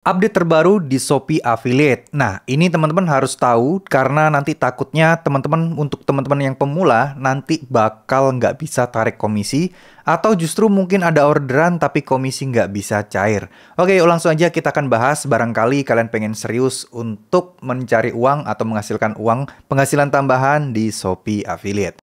Update terbaru di Shopee Affiliate. Nah, ini teman-teman harus tahu karena nanti takutnya teman-teman untuk teman-teman yang pemula nanti bakal nggak bisa tarik komisi atau justru mungkin ada orderan tapi komisi nggak bisa cair. Oke, langsung aja kita akan bahas barangkali kalian pengen serius untuk mencari uang atau menghasilkan uang penghasilan tambahan di Shopee Affiliate.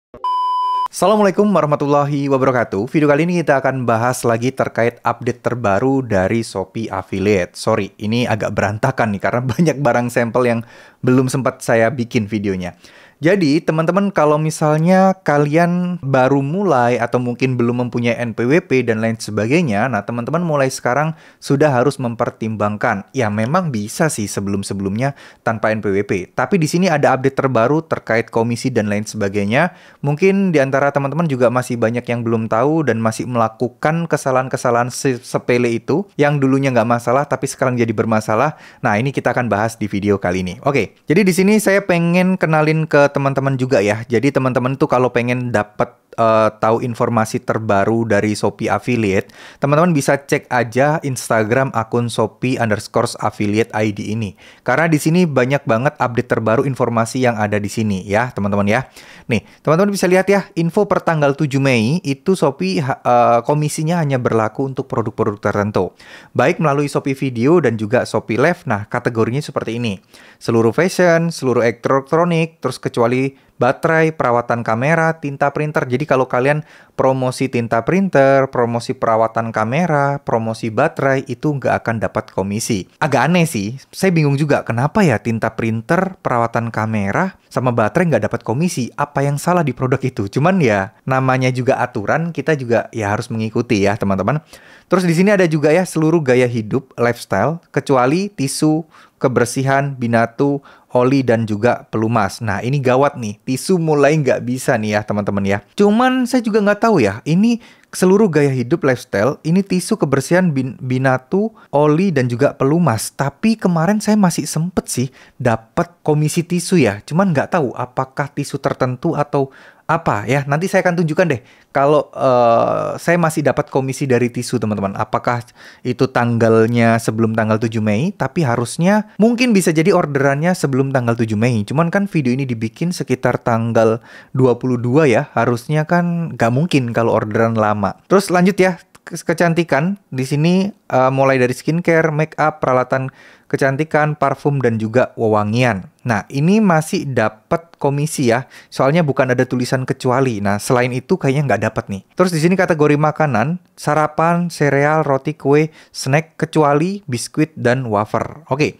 Assalamualaikum warahmatullahi wabarakatuh. Video kali ini kita akan bahas lagi terkait update terbaru dari Shopee Affiliate. Sorry, ini agak berantakan nih karena banyak barang sampel yang belum sempat saya bikin videonya. Jadi teman-teman kalau misalnya kalian baru mulai atau mungkin belum mempunyai NPWP dan lain sebagainya, nah teman-teman mulai sekarang sudah harus mempertimbangkan. Ya memang bisa sih sebelum-sebelumnya tanpa NPWP, tapi di sini ada update terbaru terkait komisi dan lain sebagainya. Mungkin di antara teman-teman juga masih banyak yang belum tahu dan masih melakukan kesalahan-kesalahan sepele itu yang dulunya nggak masalah tapi sekarang jadi bermasalah. Nah ini kita akan bahas di video kali ini. Oke, jadi di sini saya pengen kenalin ke teman-teman juga ya. Jadi teman-teman tuh kalau pengen dapat uh, tahu informasi terbaru dari Shopee Affiliate, teman-teman bisa cek aja Instagram akun Shopee underscore affiliate ID ini. Karena di sini banyak banget update terbaru informasi yang ada di sini ya, teman-teman ya. Nih, teman-teman bisa lihat ya, info per tanggal 7 Mei itu Shopee uh, komisinya hanya berlaku untuk produk-produk tertentu. Baik melalui Shopee Video dan juga Shopee Live. Nah, kategorinya seperti ini. Seluruh fashion, seluruh elektronik, terus kecuali baterai, perawatan kamera, tinta printer. Jadi kalau kalian promosi tinta printer, promosi perawatan kamera, promosi baterai itu nggak akan dapat komisi. Agak aneh sih, saya bingung juga kenapa ya tinta printer, perawatan kamera, sama baterai nggak dapat komisi. Apa yang salah di produk itu? Cuman ya namanya juga aturan, kita juga ya harus mengikuti ya teman-teman. Terus di sini ada juga ya seluruh gaya hidup, lifestyle, kecuali tisu, kebersihan, binatu, oli dan juga pelumas. Nah ini gawat nih, tisu mulai nggak bisa nih ya teman-teman ya. Cuman saya juga nggak tahu ya, ini seluruh gaya hidup lifestyle, ini tisu kebersihan bin, binatu, oli dan juga pelumas. Tapi kemarin saya masih sempet sih dapat komisi tisu ya, cuman nggak tahu apakah tisu tertentu atau apa ya nanti saya akan tunjukkan deh kalau uh, saya masih dapat komisi dari tisu teman-teman apakah itu tanggalnya sebelum tanggal 7 Mei tapi harusnya mungkin bisa jadi orderannya sebelum tanggal 7 Mei cuman kan video ini dibikin sekitar tanggal 22 ya harusnya kan gak mungkin kalau orderan lama terus lanjut ya kecantikan di sini uh, mulai dari skincare, make up, peralatan kecantikan, parfum dan juga wewangian. Nah, ini masih dapat komisi ya. Soalnya bukan ada tulisan kecuali. Nah, selain itu kayaknya nggak dapat nih. Terus di sini kategori makanan, sarapan, sereal, roti, kue, snack kecuali biskuit dan wafer. Oke. Okay.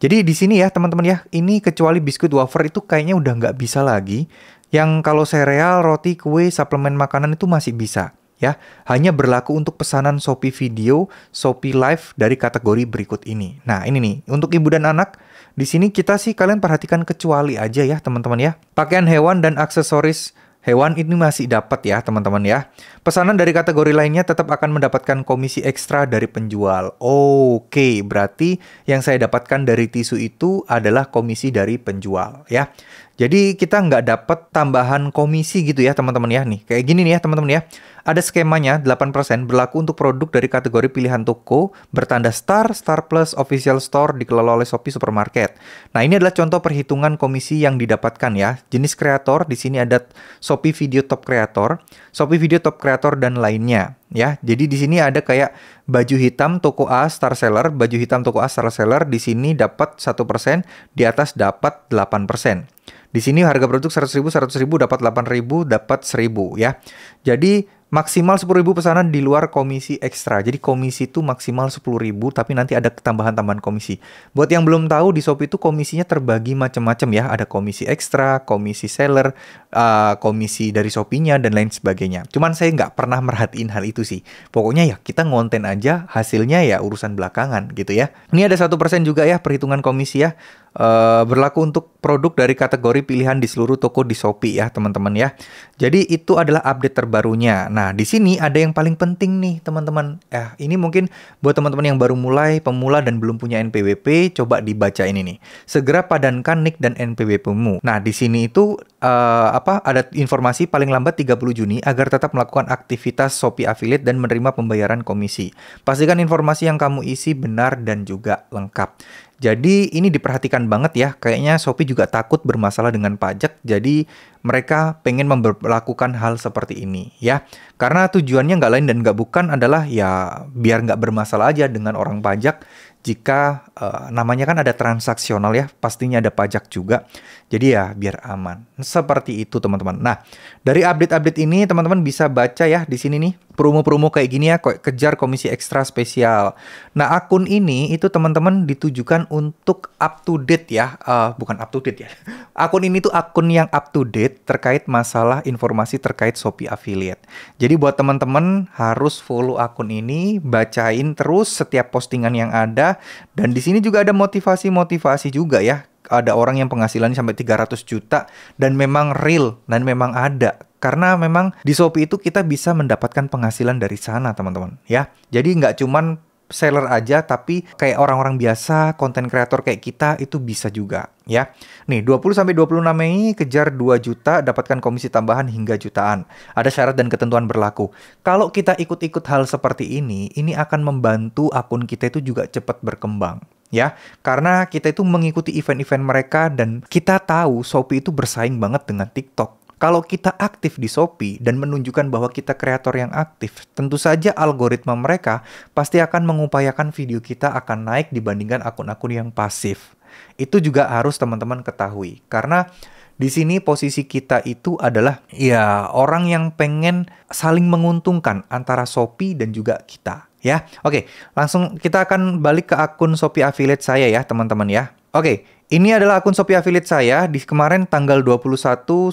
Jadi di sini ya teman-teman ya, ini kecuali biskuit wafer itu kayaknya udah nggak bisa lagi. Yang kalau sereal, roti, kue, suplemen makanan itu masih bisa ya hanya berlaku untuk pesanan Shopee Video, Shopee Live dari kategori berikut ini. Nah, ini nih untuk ibu dan anak di sini kita sih kalian perhatikan kecuali aja ya teman-teman ya. Pakaian hewan dan aksesoris hewan ini masih dapat ya teman-teman ya. Pesanan dari kategori lainnya tetap akan mendapatkan komisi ekstra dari penjual. Oke, okay, berarti yang saya dapatkan dari tisu itu adalah komisi dari penjual ya. Jadi kita nggak dapat tambahan komisi gitu ya teman-teman ya nih. Kayak gini nih ya teman-teman ya. Ada skemanya 8% berlaku untuk produk dari kategori pilihan toko bertanda Star, Star Plus, Official Store dikelola oleh Shopee Supermarket. Nah ini adalah contoh perhitungan komisi yang didapatkan ya. Jenis kreator di sini ada Shopee Video Top Creator, Shopee Video Top Creator dan lainnya ya. Jadi di sini ada kayak baju hitam toko A Star Seller, baju hitam toko A Star Seller di sini dapat satu persen di atas dapat 8%. Di sini harga produk 100 ribu, 100 ribu dapat 8 ribu, dapat 1000 ya. Jadi maksimal 10 ribu pesanan di luar komisi ekstra. Jadi komisi itu maksimal 10 ribu tapi nanti ada tambahan-tambahan komisi. Buat yang belum tahu di Shopee itu komisinya terbagi macam-macam ya. Ada komisi ekstra, komisi seller, uh, komisi dari Shopee-nya dan lain sebagainya. Cuman saya nggak pernah merhatiin hal itu sih. Pokoknya ya kita ngonten aja hasilnya ya urusan belakangan gitu ya. Ini ada satu persen juga ya perhitungan komisi ya. Eh, berlaku untuk produk dari kategori pilihan di seluruh toko di Shopee ya teman-teman ya. Jadi itu adalah update terbarunya. Nah di sini ada yang paling penting nih teman-teman. Ya ini mungkin buat teman-teman yang baru mulai, pemula dan belum punya NPWP, coba dibaca ini nih. Segera padankan nick dan NPWPmu. Nah di sini itu uh, apa ada informasi paling lambat 30 Juni agar tetap melakukan aktivitas Shopee Affiliate dan menerima pembayaran komisi. Pastikan informasi yang kamu isi benar dan juga lengkap. Jadi ini diperhatikan banget ya, kayaknya Shopee juga takut bermasalah dengan pajak, jadi mereka pengen melakukan hal seperti ini ya. Karena tujuannya nggak lain dan nggak bukan adalah ya biar nggak bermasalah aja dengan orang pajak jika uh, namanya kan ada transaksional ya, pastinya ada pajak juga. Jadi ya biar aman. Seperti itu teman-teman. Nah, dari update-update ini teman-teman bisa baca ya di sini nih promo-promo kayak gini ya kok kejar komisi ekstra spesial. Nah, akun ini itu teman-teman ditujukan untuk up to date ya, uh, bukan up to date ya. Akun ini tuh akun yang up to date terkait masalah informasi terkait Shopee affiliate. Jadi buat teman-teman harus follow akun ini, bacain terus setiap postingan yang ada dan di sini juga ada motivasi-motivasi juga ya ada orang yang penghasilannya sampai 300 juta dan memang real dan memang ada karena memang di Shopee itu kita bisa mendapatkan penghasilan dari sana teman-teman ya jadi nggak cuman seller aja tapi kayak orang-orang biasa, konten kreator kayak kita itu bisa juga ya. Nih, 20 sampai 26 Mei kejar 2 juta, dapatkan komisi tambahan hingga jutaan. Ada syarat dan ketentuan berlaku. Kalau kita ikut-ikut hal seperti ini, ini akan membantu akun kita itu juga cepat berkembang ya karena kita itu mengikuti event-event mereka dan kita tahu Shopee itu bersaing banget dengan TikTok kalau kita aktif di Shopee dan menunjukkan bahwa kita kreator yang aktif, tentu saja algoritma mereka pasti akan mengupayakan video kita akan naik dibandingkan akun-akun yang pasif. Itu juga harus teman-teman ketahui karena di sini posisi kita itu adalah ya orang yang pengen saling menguntungkan antara Shopee dan juga kita ya. Oke, langsung kita akan balik ke akun Shopee affiliate saya ya, teman-teman ya. Oke, ini adalah akun Shopee Affiliate saya. Di kemarin tanggal 21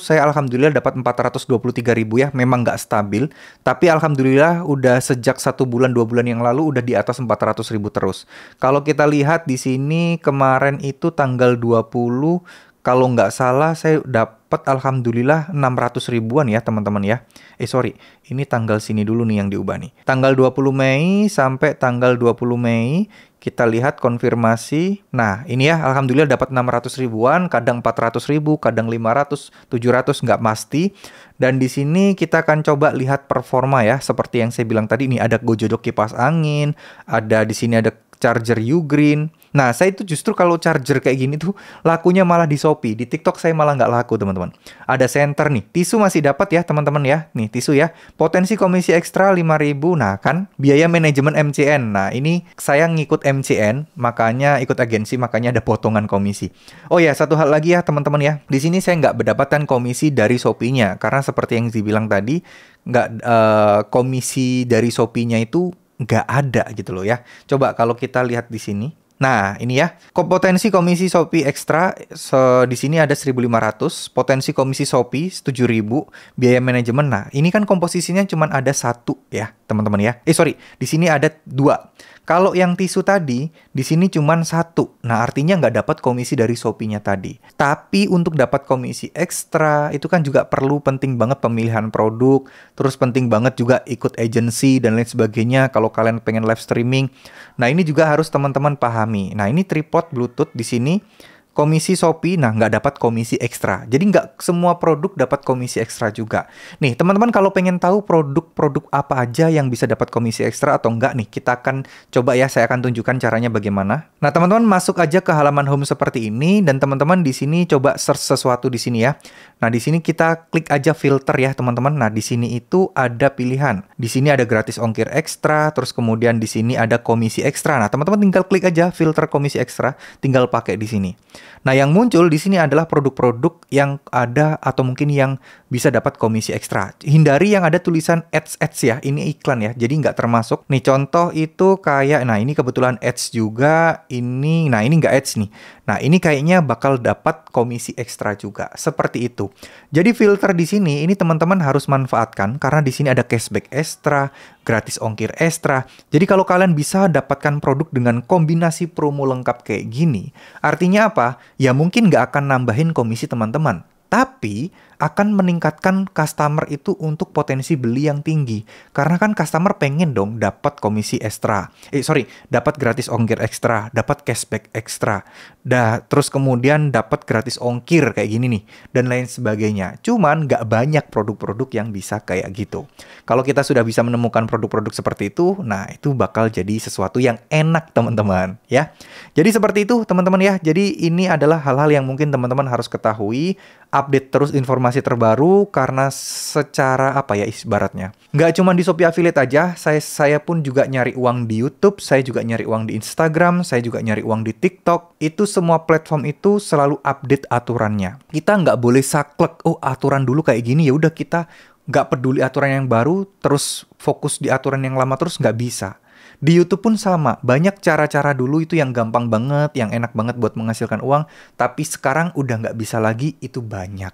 saya alhamdulillah dapat 423 ribu ya. Memang nggak stabil. Tapi alhamdulillah udah sejak satu bulan dua bulan yang lalu udah di atas 400 ribu terus. Kalau kita lihat di sini kemarin itu tanggal 20 kalau nggak salah saya dapat alhamdulillah 600 ribuan ya teman-teman ya. Eh sorry, ini tanggal sini dulu nih yang diubah nih. Tanggal 20 Mei sampai tanggal 20 Mei kita lihat konfirmasi. Nah ini ya alhamdulillah dapat 600 ribuan, kadang 400 ribu, kadang 500, 700 nggak pasti. Dan di sini kita akan coba lihat performa ya. Seperti yang saya bilang tadi ini ada gojodok kipas angin, ada di sini ada charger Ugreen. Nah, saya itu justru kalau charger kayak gini tuh lakunya malah di Shopee. Di TikTok saya malah nggak laku, teman-teman. Ada center nih. Tisu masih dapat ya, teman-teman ya. Nih, tisu ya. Potensi komisi ekstra 5000. Nah, kan biaya manajemen MCN. Nah, ini saya ngikut MCN, makanya ikut agensi, makanya ada potongan komisi. Oh ya, satu hal lagi ya, teman-teman ya. Di sini saya nggak mendapatkan komisi dari Shopee-nya karena seperti yang dibilang tadi, nggak uh, komisi dari Shopee-nya itu nggak ada gitu loh ya. Coba kalau kita lihat di sini. Nah, ini ya. Potensi komisi Shopee ekstra so, di sini ada 1.500, potensi komisi Shopee 7.000, biaya manajemen. Nah, ini kan komposisinya cuma ada satu ya, teman-teman ya. Eh sorry, di sini ada dua. Kalau yang tisu tadi, di sini cuma satu. Nah, artinya nggak dapat komisi dari Shopee-nya tadi. Tapi untuk dapat komisi ekstra, itu kan juga perlu penting banget pemilihan produk, terus penting banget juga ikut agensi dan lain sebagainya kalau kalian pengen live streaming. Nah, ini juga harus teman-teman pahami. Nah, ini tripod Bluetooth di sini komisi Shopee, nah nggak dapat komisi ekstra. Jadi nggak semua produk dapat komisi ekstra juga. Nih teman-teman kalau pengen tahu produk-produk apa aja yang bisa dapat komisi ekstra atau nggak nih, kita akan coba ya, saya akan tunjukkan caranya bagaimana. Nah teman-teman masuk aja ke halaman home seperti ini, dan teman-teman di sini coba search sesuatu di sini ya. Nah di sini kita klik aja filter ya teman-teman. Nah di sini itu ada pilihan. Di sini ada gratis ongkir ekstra, terus kemudian di sini ada komisi ekstra. Nah teman-teman tinggal klik aja filter komisi ekstra, tinggal pakai di sini. Nah, yang muncul di sini adalah produk-produk yang ada atau mungkin yang bisa dapat komisi ekstra. Hindari yang ada tulisan ads-ads ya, ini iklan ya, jadi nggak termasuk. Nih contoh itu kayak, nah ini kebetulan ads juga, ini, nah ini nggak ads nih. Nah, ini kayaknya bakal dapat komisi ekstra juga, seperti itu. Jadi filter di sini, ini teman-teman harus manfaatkan karena di sini ada cashback ekstra, gratis ongkir ekstra. Jadi kalau kalian bisa dapatkan produk dengan kombinasi promo lengkap kayak gini, artinya apa? ya mungkin nggak akan nambahin komisi teman-teman. Tapi akan meningkatkan customer itu untuk potensi beli yang tinggi. Karena kan customer pengen dong dapat komisi ekstra. Eh sorry, dapat gratis ongkir ekstra, dapat cashback ekstra. Dah, terus kemudian dapat gratis ongkir kayak gini nih dan lain sebagainya. Cuman nggak banyak produk-produk yang bisa kayak gitu. Kalau kita sudah bisa menemukan produk-produk seperti itu, nah itu bakal jadi sesuatu yang enak teman-teman ya. Jadi seperti itu teman-teman ya. Jadi ini adalah hal-hal yang mungkin teman-teman harus ketahui, update terus informasi informasi terbaru karena secara apa ya ibaratnya. Nggak cuma di Shopee Affiliate aja, saya saya pun juga nyari uang di YouTube, saya juga nyari uang di Instagram, saya juga nyari uang di TikTok. Itu semua platform itu selalu update aturannya. Kita nggak boleh saklek, oh aturan dulu kayak gini ya udah kita nggak peduli aturan yang baru, terus fokus di aturan yang lama terus nggak bisa. Di YouTube pun sama, banyak cara-cara dulu itu yang gampang banget, yang enak banget buat menghasilkan uang, tapi sekarang udah nggak bisa lagi, itu banyak.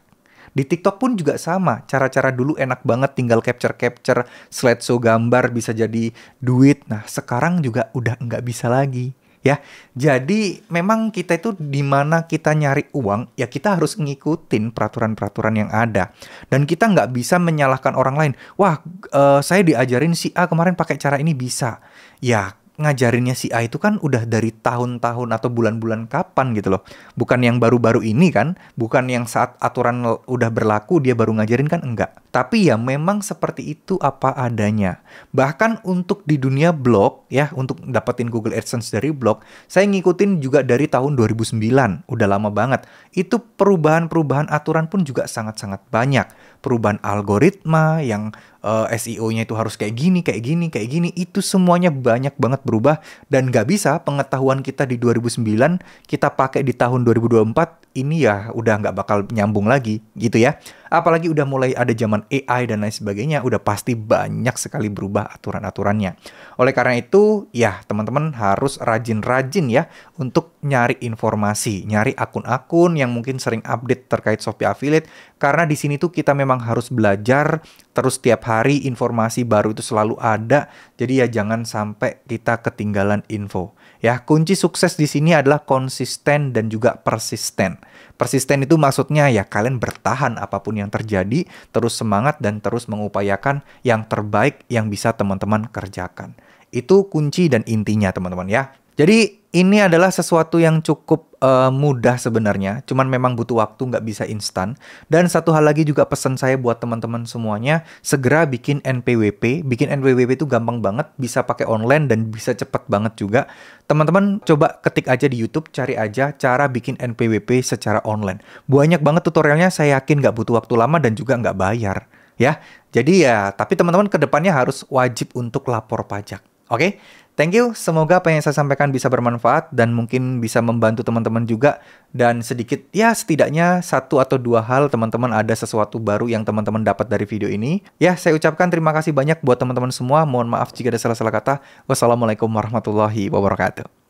Di TikTok pun juga sama, cara-cara dulu enak banget tinggal capture-capture, slideshow gambar bisa jadi duit. Nah, sekarang juga udah nggak bisa lagi. Ya, jadi memang kita itu di mana kita nyari uang, ya kita harus ngikutin peraturan-peraturan yang ada. Dan kita nggak bisa menyalahkan orang lain. Wah, uh, saya diajarin si A kemarin pakai cara ini bisa. Ya, ngajarinnya si A itu kan udah dari tahun-tahun atau bulan-bulan kapan gitu loh. Bukan yang baru-baru ini kan, bukan yang saat aturan udah berlaku dia baru ngajarin kan enggak. Tapi ya memang seperti itu apa adanya. Bahkan untuk di dunia blog ya, untuk dapetin Google AdSense dari blog, saya ngikutin juga dari tahun 2009, udah lama banget. Itu perubahan-perubahan aturan pun juga sangat-sangat banyak perubahan algoritma yang uh, eh, SEO-nya itu harus kayak gini, kayak gini, kayak gini, itu semuanya banyak banget berubah dan nggak bisa pengetahuan kita di 2009 kita pakai di tahun 2024 ini ya udah nggak bakal nyambung lagi gitu ya. Apalagi udah mulai ada zaman AI dan lain sebagainya, udah pasti banyak sekali berubah aturan-aturannya. Oleh karena itu, ya teman-teman harus rajin-rajin ya untuk nyari informasi, nyari akun-akun yang mungkin sering update terkait Shopee Affiliate, karena di sini tuh kita memang harus belajar terus tiap hari informasi baru itu selalu ada. Jadi ya jangan sampai kita ketinggalan info. Ya, kunci sukses di sini adalah konsisten dan juga persisten. Persisten itu maksudnya ya kalian bertahan apapun yang terjadi, terus semangat dan terus mengupayakan yang terbaik yang bisa teman-teman kerjakan. Itu kunci dan intinya teman-teman ya. Jadi ini adalah sesuatu yang cukup uh, mudah sebenarnya, cuman memang butuh waktu nggak bisa instan. Dan satu hal lagi juga pesan saya buat teman-teman semuanya, segera bikin NPWP. Bikin NPWP itu gampang banget, bisa pakai online dan bisa cepat banget juga. Teman-teman coba ketik aja di YouTube, cari aja cara bikin NPWP secara online. Banyak banget tutorialnya, saya yakin nggak butuh waktu lama dan juga nggak bayar. Ya, jadi ya, tapi teman-teman kedepannya harus wajib untuk lapor pajak. Oke, okay? thank you. Semoga apa yang saya sampaikan bisa bermanfaat dan mungkin bisa membantu teman-teman juga dan sedikit ya setidaknya satu atau dua hal teman-teman ada sesuatu baru yang teman-teman dapat dari video ini. Ya, saya ucapkan terima kasih banyak buat teman-teman semua. Mohon maaf jika ada salah-salah kata. Wassalamualaikum warahmatullahi wabarakatuh.